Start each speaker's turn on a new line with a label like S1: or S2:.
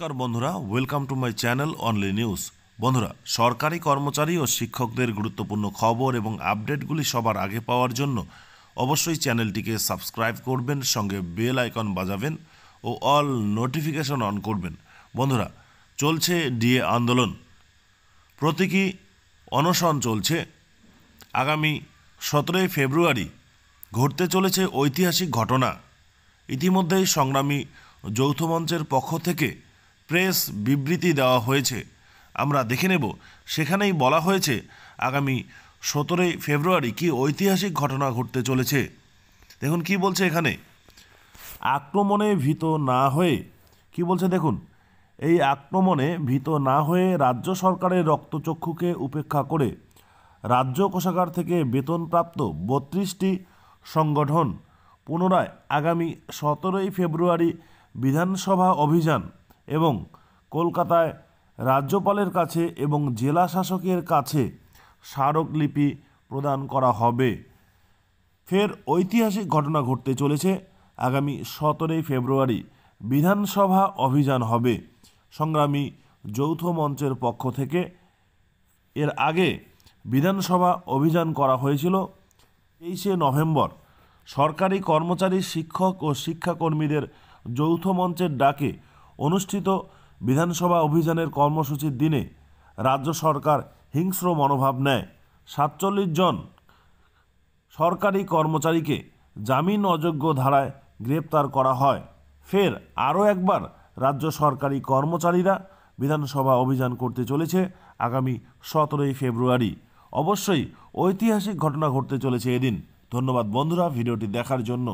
S1: নমস্কার বন্ধুরা welcome to my channel only news বন্ধুরা সরকারি কর্মচারী ও শিক্ষকদের গুরুত্বপূর্ণ খবর এবং আপডেটগুলি সবার আগে পাওয়ার জন্য অবশ্যই চ্যানেলটিকে সাবস্ক্রাইব করবেন সঙ্গে বেল আইকন বাজাবেন ও অল নোটিফিকেশন অন করবেন বন্ধুরা চলছে ডিএ আন্দোলন প্রতীকী অনশন চলছে আগামী সতেরোই ফেব্রুয়ারি ঘটতে চলেছে ঐতিহাসিক ঘটনা ইতিমধ্যেই সংগ্রামী যৌথ মঞ্চের পক্ষ থেকে প্রেস বিবৃতি দেওয়া হয়েছে আমরা দেখে নেব সেখানেই বলা হয়েছে আগামী সতেরোই ফেব্রুয়ারি কি ঐতিহাসিক ঘটনা ঘটতে চলেছে দেখুন কি বলছে এখানে আক্রমণে ভীত না হয়ে কি বলছে দেখুন এই আক্রমণে ভীত না হয়ে রাজ্য সরকারের রক্তচক্ষুকে উপেক্ষা করে রাজ্য কোষাগার থেকে বেতনপ্রাপ্ত বত্রিশটি সংগঠন পুনরায় আগামী সতেরোই ফেব্রুয়ারি বিধানসভা অভিযান এবং কলকাতায় রাজ্যপালের কাছে এবং জেলা শাসকের কাছে স্মারকলিপি প্রদান করা হবে ফের ঐতিহাসিক ঘটনা ঘটতে চলেছে আগামী সতেরোই ফেব্রুয়ারি বিধানসভা অভিযান হবে সংগ্রামী যৌথ মঞ্চের পক্ষ থেকে এর আগে বিধানসভা অভিযান করা হয়েছিল তেইশে নভেম্বর সরকারি কর্মচারী শিক্ষক ও শিক্ষাকর্মীদের যৌথ মঞ্চের ডাকে অনুষ্ঠিত বিধানসভা অভিযানের কর্মসূচির দিনে রাজ্য সরকার হিংস্র মনোভাব নেয় সাতচল্লিশ জন সরকারি কর্মচারীকে জামিন অযোগ্য ধারায় গ্রেপ্তার করা হয় ফের আরও একবার রাজ্য সরকারি কর্মচারীরা বিধানসভা অভিযান করতে চলেছে আগামী সতেরোই ফেব্রুয়ারি অবশ্যই ঐতিহাসিক ঘটনা ঘটতে চলেছে এদিন ধন্যবাদ বন্ধুরা ভিডিওটি দেখার জন্য